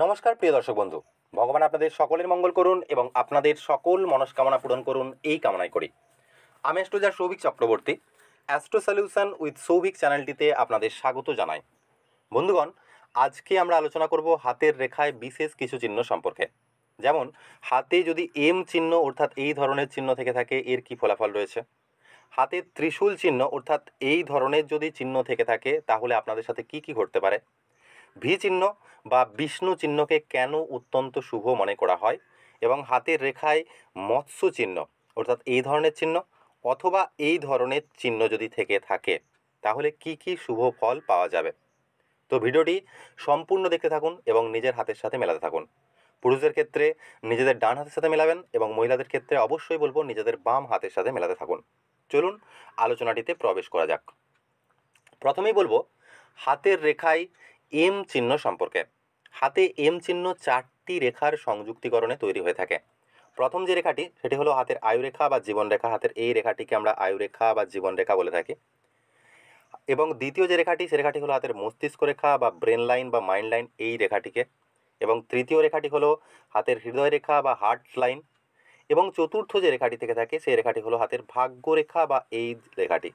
নমস্কার প্রিয় দর্শক বন্ধু ভগবান আপনাদের সকলের মঙ্গল করুন এবং আপনাদের সকল মনস্কামনা পূরণ করুন এই কামনাই করি আমি astrologer Souvik Chakraborty astro solution with Souvik চ্যানেলটিতে আপনাদের স্বাগত জানাই বন্ধুগণ আজকে আমরা আলোচনা করব হাতের রেখায় বিশেষ কিছু চিহ্ন সম্পর্কে যেমন হাতে যদি এম চিহ্ন অর্থাৎ এই ধরনের চিহ্ন থেকে থাকে এর কি ফলাফল রয়েছে হাতে ত্রিশূল চিহ্ন অর্থাৎ এই ধরনের যদি চিহ্ন থেকে থাকে তাহলে আপনাদের সাথে কি কি ঘটতে পারে ভি চিহ্ন বা বিষ্ণু চিহ্নকে কেন অত্যন্ত শুভ মনে করা হয় এবং হাতের রেখায় মৎস্য চিহ্ন অর্থাৎ এই ধরনের চিহ্ন অথবা এই ধরনের চিহ্ন যদি থেকে থাকে তাহলে কি কি শুভ ফল পাওয়া যাবে তো ভিডিওটি সম্পূর্ণ দেখতে থাকুন এবং নিজের হাতের সাথে মেলাতে থাকুন পুরুষদের ক্ষেত্রে নিজেদের ডান হাতের সাথে মেলাবেন এবং মহিলাদের ক্ষেত্রে অবশ্যই বলবো নিজেদের বাম হাতের সাথে মেলাতে থাকুন চলুন আলোচনাটিতে প্রবেশ করা যাক প্রথমেই বলবো হাতের রেখায় এম চিহ্ন সম্পর্কে হাতে এম চিহ্ন চারটি রেখার সংযুক্তিকরণে তৈরি হয়ে থাকে প্রথম যে রেখাটি সেটি হলো হাতের আয়ুরেখা বা জীবনরেখা হাতের এই রেখাটিকে আমরা আয়ুরেখা বা জীবনরেখা বলে থাকি এবং দ্বিতীয় যে রেখাটি সে রেখাটি হলো হাতের মস্তিষ্ক রেখা বা ব্রেন লাইন বা মাইন্ড লাইন এই রেখাটিকে এবং তৃতীয় রেখাটি হলো হাতের হৃদয় রেখা বা হার্ট লাইন এবং চতুর্থ যে রেখাটি থেকে থাকে সেই রেখাটি হলো হাতের ভাগ্য রেখা বা এই রেখাটি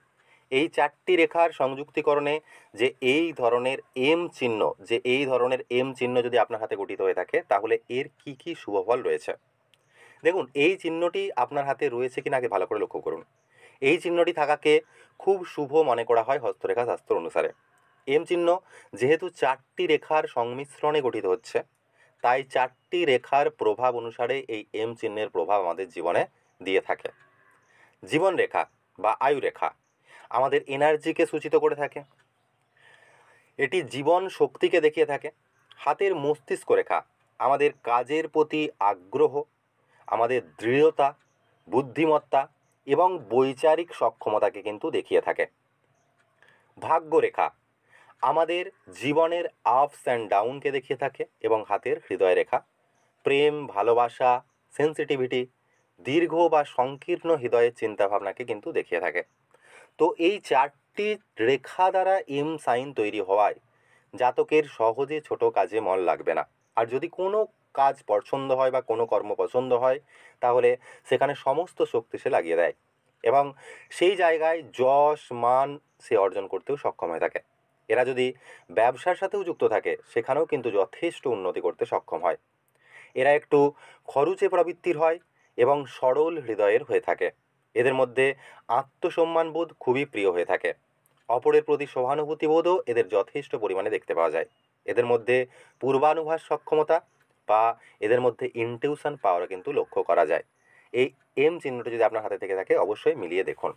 এই চারটি রেখার সংযুক্তিকরণে যে এই ধরনের এম চিহ্ন যে এই ধরনের এম চিহ্ন যদি আপনার হাতে গঠিত হয়ে থাকে তাহলে এর কি কি শুভফল রয়েছে দেখুন এই চিহ্নটি আপনার হাতে রয়েছে কিনা আগে ভালো করে লক্ষ্য করুন এই চিহ্নটি থাকাকে খুব শুভ মনে করা হয় হস্তরেখা শাস্ত্র অনুসারে এম চিহ্ন যেহেতু চারটি রেখার সংমিশ্রণে গঠিত হচ্ছে তাই চারটি রেখার প্রভাব অনুসারে এই এম চিহ্নের প্রভাব আমাদের জীবনে দিয়ে থাকে জীবন রেখা বা আয়ু রেখা আমাদের এনার্জিকে সূচিত করে থাকে এটি জীবন শক্তিকে দেখিয়ে থাকে হাতের মস্তিষ্ক রেখা আমাদের কাজের প্রতি আগ্রহ আমাদের দৃঢ়তা বুদ্ধিমত্তা এবং বৈচারিক সক্ষমতাকে কিন্তু দেখিয়ে থাকে ভাগ্যরেখা আমাদের জীবনের আপস অ্যান্ড ডাউনকে দেখিয়ে থাকে এবং হাতের হৃদয় রেখা প্রেম ভালোবাসা সেন্সিটিভিটি দীর্ঘ বা সংকীর্ণ হৃদয়ের চিন্তাভাবনাকে কিন্তু দেখিয়ে থাকে তো এই চারটি রেখা দ্বারা এম সাইন তৈরি হওয়ায় জাতকের সহজে ছোট কাজে মন লাগবে না আর যদি কোনো কাজ পছন্দ হয় বা কোনো কর্ম পছন্দ হয় তাহলে সেখানে সমস্ত শক্তি সে লাগিয়ে দেয় এবং সেই জায়গায় যশ মান সে অর্জন করতেও সক্ষম হয়ে থাকে এরা যদি ব্যবসার সাথেও যুক্ত থাকে সেখানেও কিন্তু যথেষ্ট উন্নতি করতে সক্ষম হয় এরা একটু খরচে প্রবৃত্তির হয় এবং সরল হৃদয়ের হয়ে থাকে এদের মধ্যে আত্মসম্মানবোধ খুবই প্রিয় হয়ে থাকে অপরের প্রতি সহানুভূতিবোধও এদের যথেষ্ট পরিমাণে দেখতে পাওয়া যায় এদের মধ্যে পূর্বানুভাস সক্ষমতা বা এদের মধ্যে ইনটিউশন পাওয়ারও কিন্তু লক্ষ্য করা যায় এই এম চিহ্নটা যদি আপনার হাতে থেকে থাকে অবশ্যই মিলিয়ে দেখুন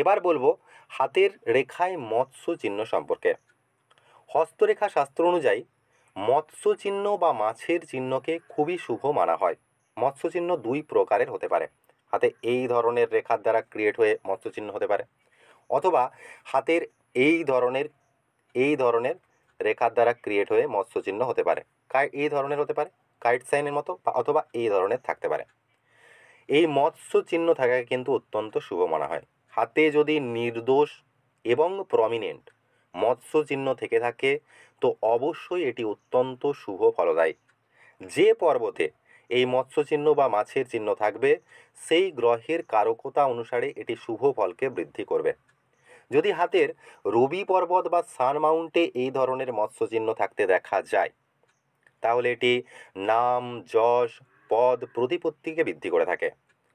এবার বলবো হাতের রেখায় মৎস্য চিহ্ন সম্পর্কে হস্তরেখা শাস্ত্র অনুযায়ী মৎস্য চিহ্ন বা মাছের চিহ্নকে খুবই শুভ মানা হয় মৎস্য চিহ্ন দুই প্রকারের হতে পারে হাতে এই ধরনের রেখার দ্বারা ক্রিয়েট হয়ে মৎস্যচিহ্ন হতে পারে অথবা হাতের এই ধরনের এই ধরনের রেখার দ্বারা ক্রিয়েট হয়ে মৎস্যচিহ্ন হতে পারে এই ধরনের হতে পারে কাইট সাইনের মতো অথবা এই ধরনের থাকতে পারে এই মৎস্য চিহ্ন থাকাকে কিন্তু অত্যন্ত শুভ মানা হয় হাতে যদি নির্দোষ এবং প্রমিনেন্ট মৎস্য চিহ্ন থেকে থাকে তো অবশ্যই এটি অত্যন্ত শুভ ফলদায়ী যে পর্বতে এই মৎস্যচিহ্ন বা মাছের চিহ্ন থাকবে সেই গ্রহের কারকতা অনুসারে এটি শুভ ফলকে বৃদ্ধি করবে যদি হাতের রবি পর্বত বা সান মাউন্টে এই ধরনের মৎস্যচিহ্ন থাকতে দেখা যায় তাহলে এটি নাম যশ পদ প্রতিপত্তিকে বৃদ্ধি করে থাকে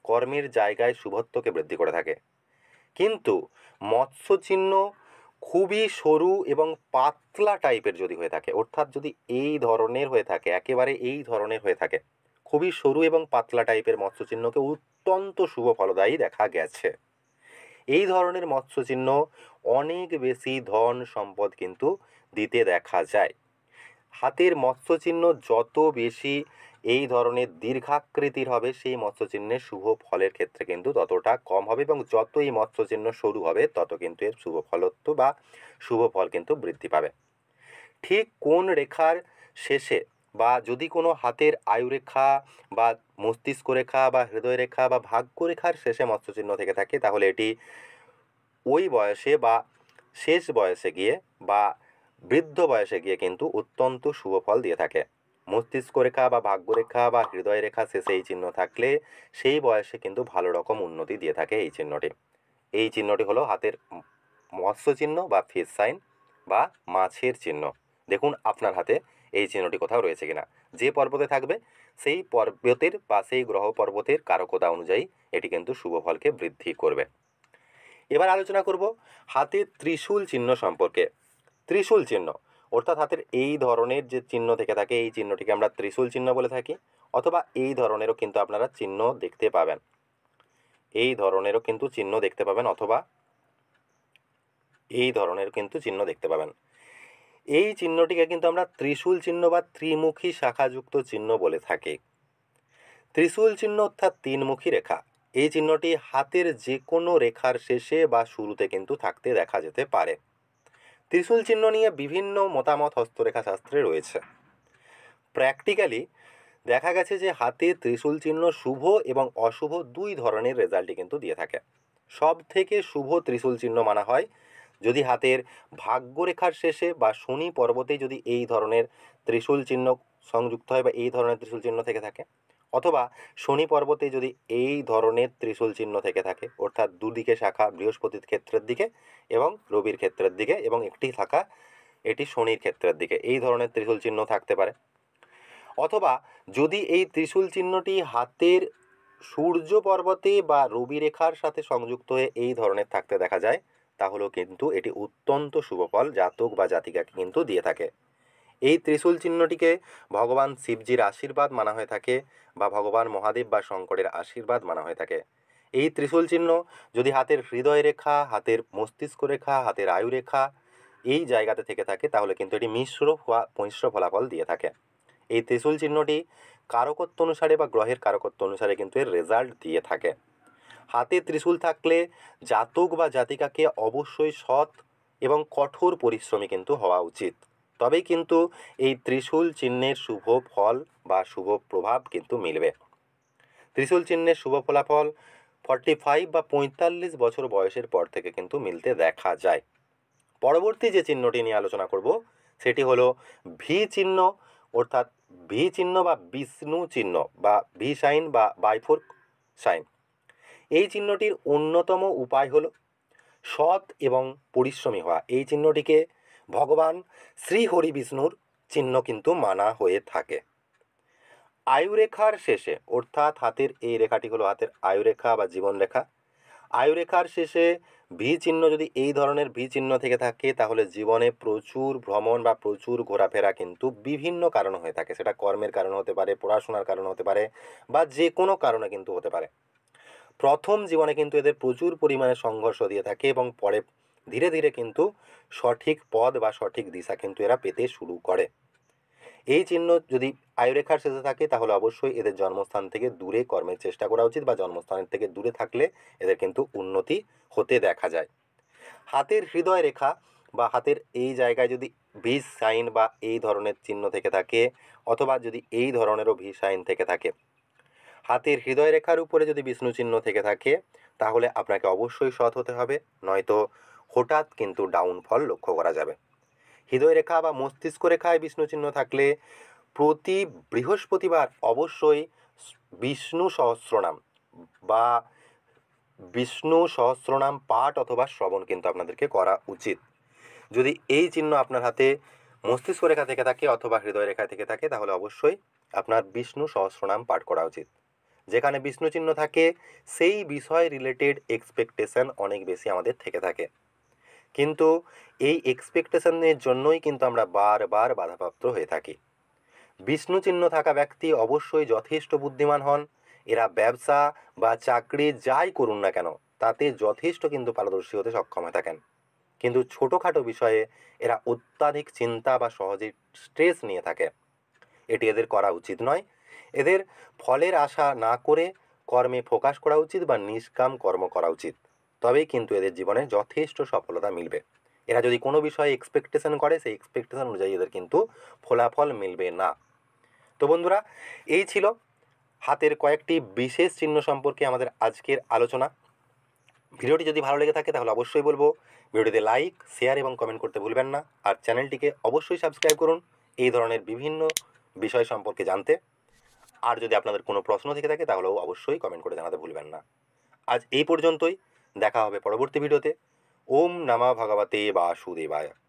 কর্মের জায়গায় শুভত্বকে বৃদ্ধি করে থাকে কিন্তু মৎস্যচিহ্ন খুবই সরু এবং পাতলা টাইপের যদি হয়ে থাকে অর্থাৎ যদি এই ধরনের হয়ে থাকে একেবারে এই ধরনের হয়ে থাকে খুবই সরু এবং পাতলা টাইপের মৎস্যচিহ্নকে অত্যন্ত শুভ ফলদায়ী দেখা গেছে এই ধরনের মৎস্যচিহ্ন অনেক বেশি ধন সম্পদ কিন্তু দিতে দেখা যায় হাতের মৎস্যচিহ্ন যত বেশি এই ধরনের দীর্ঘাকৃতির হবে সেই মৎস্যচিহ্নের শুভ ফলের ক্ষেত্রে কিন্তু ততটা কম হবে এবং যত এই মৎস্যচিহ্ন সরু হবে তত কিন্তু এর শুভ ফলত্ব বা শুভ ফল কিন্তু বৃদ্ধি পাবে ঠিক কোন রেখার শেষে বা যদি কোনো হাতের আয়ুরেখা বা মস্তিষ্ক রেখা বা হৃদয় রেখা বা ভাগ্যরেখার শেষে মৎস্যচিহ্ন থেকে থাকে তাহলে এটি ওই বয়সে বা শেষ বয়সে গিয়ে বা বৃদ্ধ বয়সে গিয়ে কিন্তু অত্যন্ত শুভ ফল দিয়ে থাকে মস্তিষ্ক রেখা বা ভাগ্যরেখা বা হৃদয় রেখা শেষে এই চিহ্ন থাকলে সেই বয়সে কিন্তু ভালো রকম উন্নতি দিয়ে থাকে এই চিহ্নটি এই চিহ্নটি হলো হাতের মৎস্য চিহ্ন বা ফিস সাইন বা মাছের চিহ্ন দেখুন আপনার হাতে এই চিহ্নটি কোথাও রয়েছে কিনা যে পর্বতে থাকবে সেই পর্বতের বা সেই গ্রহ পর্বতের কারকতা অনুযায়ী এটি কিন্তু শুভ ফলকে বৃদ্ধি করবে এবার আলোচনা করব হাতের ত্রিশূল চিহ্ন সম্পর্কে ত্রিশূল চিহ্ন অর্থাৎ হাতের এই ধরনের যে চিহ্ন থেকে থাকে এই চিহ্নটিকে আমরা ত্রিশূল চিহ্ন বলে থাকি অথবা এই ধরনেরও কিন্তু আপনারা চিহ্ন দেখতে পাবেন এই ধরনেরও কিন্তু চিহ্ন দেখতে পাবেন অথবা এই ধরনের কিন্তু চিহ্ন দেখতে পাবেন এই চিহ্নটিকে কিন্তু আমরা ত্রিশূল চিহ্ন বা ত্রিমুখী শাখাযুক্ত চিহ্ন বলে থাকি ত্রিশূল চিহ্ন অর্থাৎ তিনমুখী রেখা এই চিহ্নটি হাতের যে কোনো রেখার শেষে বা শুরুতে কিন্তু থাকতে দেখা যেতে পারে ত্রিশূল চিহ্ন নিয়ে বিভিন্ন মতামত হস্তরেখা শাস্ত্রে রয়েছে প্র্যাকটিক্যালি দেখা গেছে যে হাতে ত্রিশূল চিহ্ন শুভ এবং অশুভ দুই ধরনের রেজাল্টই কিন্তু দিয়ে থাকে সব থেকে শুভ ত্রিশূল চিহ্ন মানা হয় যদি হাতের ভাগ্যরেখার শেষে বা শনি পর্বতে যদি এই ধরনের ত্রিশূল চিহ্ন সংযুক্ত হয় বা এই ধরনের ত্রিশূল চিহ্ন থেকে থাকে অথবা শনি পর্বতে যদি এই ধরনের ত্রিশূল চিহ্ন থেকে থাকে অর্থাৎ দুদিকে শাখা বৃহস্পতির ক্ষেত্রের দিকে এবং রবির ক্ষেত্রের দিকে এবং একটি শাখা এটি শনির ক্ষেত্রের দিকে এই ধরনের ত্রিশূল চিহ্ন থাকতে পারে অথবা যদি এই ত্রিশূল চিহ্নটি হাতের সূর্য পর্বতে বা রবি রেখার সাথে সংযুক্ত হয়ে এই ধরনের থাকতে দেখা যায় তাহলেও কিন্তু এটি অত্যন্ত শুভফল জাতক বা জাতিকাকে কিন্তু দিয়ে থাকে এই ত্রিশূল চিহ্নটিকে ভগবান শিবজির আশীর্বাদ মানা হয়ে থাকে বা ভগবান মহাদেব বা শঙ্করের আশীর্বাদ মানা হয়ে থাকে এই ত্রিশূল চিহ্ন যদি হাতের হৃদয় রেখা হাতের মস্তিষ্ক রেখা হাতের আয়ু রেখা এই জায়গাতে থেকে থাকে তাহলে কিন্তু এটি মিশ্র মিশ্র ফলাফল দিয়ে থাকে এই ত্রিশূল চিহ্নটি কারকত্ব অনুসারে বা গ্রহের কারকত্ব অনুসারে কিন্তু এর রেজাল্ট দিয়ে থাকে হাতে ত্রিশূল থাকলে জাতক বা জাতিকাকে অবশ্যই সৎ এবং কঠোর পরিশ্রমী কিন্তু হওয়া উচিত তবেই কিন্তু এই ত্রিশূল চিহ্নের শুভ ফল বা শুভ প্রভাব কিন্তু মিলবে ত্রিশূল চিহ্নের শুভ ফলাফল ফর্টি ফাইভ বা পঁয়তাল্লিশ বছর বয়সের পর থেকে কিন্তু মিলতে দেখা যায় পরবর্তী যে চিহ্নটি নিয়ে আলোচনা করব সেটি হলো ভি চিহ্ন অর্থাৎ ভি চিহ্ন বা বিষ্ণু চিহ্ন বা ভি সাইন বা বাইফোর সাইন এই চিহ্নটির অন্যতম উপায় হল সৎ এবং পরিশ্রমী হওয়া এই চিহ্নটিকে ভগবান শ্রীহরি বিষ্ণুর চিহ্ন কিন্তু মানা হয়ে থাকে আয়ুরেখার শেষে অর্থাৎ হাতের এই রেখাটি হলো হাতের আয়ুরেখা বা জীবনরেখা আয়ুরেখার শেষে ভি চিহ্ন যদি এই ধরনের ভি চিহ্ন থেকে থাকে তাহলে জীবনে প্রচুর ভ্রমণ বা প্রচুর ঘোরাফেরা কিন্তু বিভিন্ন কারণ হয়ে থাকে সেটা কর্মের কারণ হতে পারে পড়াশোনার কারণ হতে পারে বা যে কোনো কারণে কিন্তু হতে পারে প্রথম জীবনে কিন্তু এদের প্রচুর পরিমাণে সংঘর্ষ দিয়ে থাকে এবং পরে ধীরে ধীরে কিন্তু সঠিক পদ বা সঠিক দিশা কিন্তু এরা পেতে শুরু করে এই চিহ্ন যদি আয়ুরেখার শেষে থাকে তাহলে অবশ্যই এদের জন্মস্থান থেকে দূরে কর্মের চেষ্টা করা উচিত বা জন্মস্থানের থেকে দূরে থাকলে এদের কিন্তু উন্নতি হতে দেখা যায় হাতের হৃদয় রেখা বা হাতের এই জায়গায় যদি ভি সাইন বা এই ধরনের চিহ্ন থেকে থাকে অথবা যদি এই ধরনেরও ভি সাইন থেকে থাকে হাতের হৃদয় রেখার উপরে যদি বিষ্ণু চিহ্ন থেকে থাকে তাহলে আপনাকে অবশ্যই সৎ হতে হবে নয়তো হঠাৎ কিন্তু ডাউনফল লক্ষ্য করা যাবে হৃদয় রেখা বা মস্তিষ্ক রেখায় বিষ্ণু চিহ্ন থাকলে প্রতি বৃহস্পতিবার অবশ্যই বিষ্ণু সহস্রনাম বা বিষ্ণু সহস্রনাম পাঠ অথবা শ্রবণ কিন্তু আপনাদেরকে করা উচিত যদি এই চিহ্ন আপনার হাতে মস্তিষ্ক রেখা থেকে থাকে অথবা হৃদয় রেখা থেকে থাকে তাহলে অবশ্যই আপনার বিষ্ণু সহস্রনাম পাঠ করা উচিত যেখানে বিষ্ণু চিহ্ন থাকে সেই বিষয় রিলেটেড এক্সপেকটেশন অনেক বেশি আমাদের থেকে থাকে কিন্তু এই এক্সপেকটেশনের জন্যই কিন্তু আমরা বারবার বাধাপ্রাপ্ত হয়ে থাকি বিষ্ণু চিহ্ন থাকা ব্যক্তি অবশ্যই যথেষ্ট বুদ্ধিমান হন এরা ব্যবসা বা চাকরি যাই করুন না কেন তাতে যথেষ্ট কিন্তু পারদর্শী হতে সক্ষম হয়ে থাকেন কিন্তু ছোটোখাটো বিষয়ে এরা অত্যাধিক চিন্তা বা সহজে স্ট্রেস নিয়ে থাকে এটি এদের করা উচিত নয় এদের ফলের আশা না করে কর্মে ফোকাস করা উচিত বা নিষ্কাম কর্ম করা উচিত তবেই কিন্তু এদের জীবনে যথেষ্ট সফলতা মিলবে এরা যদি কোনো বিষয়ে এক্সপেকটেশন করে সেই এক্সপেকটেশন অনুযায়ী এদের কিন্তু ফলাফল মিলবে না তো বন্ধুরা এই ছিল হাতের কয়েকটি বিশেষ চিহ্ন সম্পর্কে আমাদের আজকের আলোচনা ভিডিওটি যদি ভালো লেগে থাকে তাহলে অবশ্যই বলবো ভিডিওটিতে লাইক শেয়ার এবং কমেন্ট করতে ভুলবেন না আর চ্যানেলটিকে অবশ্যই সাবস্ক্রাইব করুন এই ধরনের বিভিন্ন বিষয় সম্পর্কে জানতে আর যদি আপনাদের কোনো প্রশ্ন থেকে থাকে তাহলেও অবশ্যই কমেন্ট করে জানাতে ভুলবেন না আজ এই পর্যন্তই দেখা হবে পরবর্তী ভিডিওতে ওম নামা ভগবতে বাসুদেবায়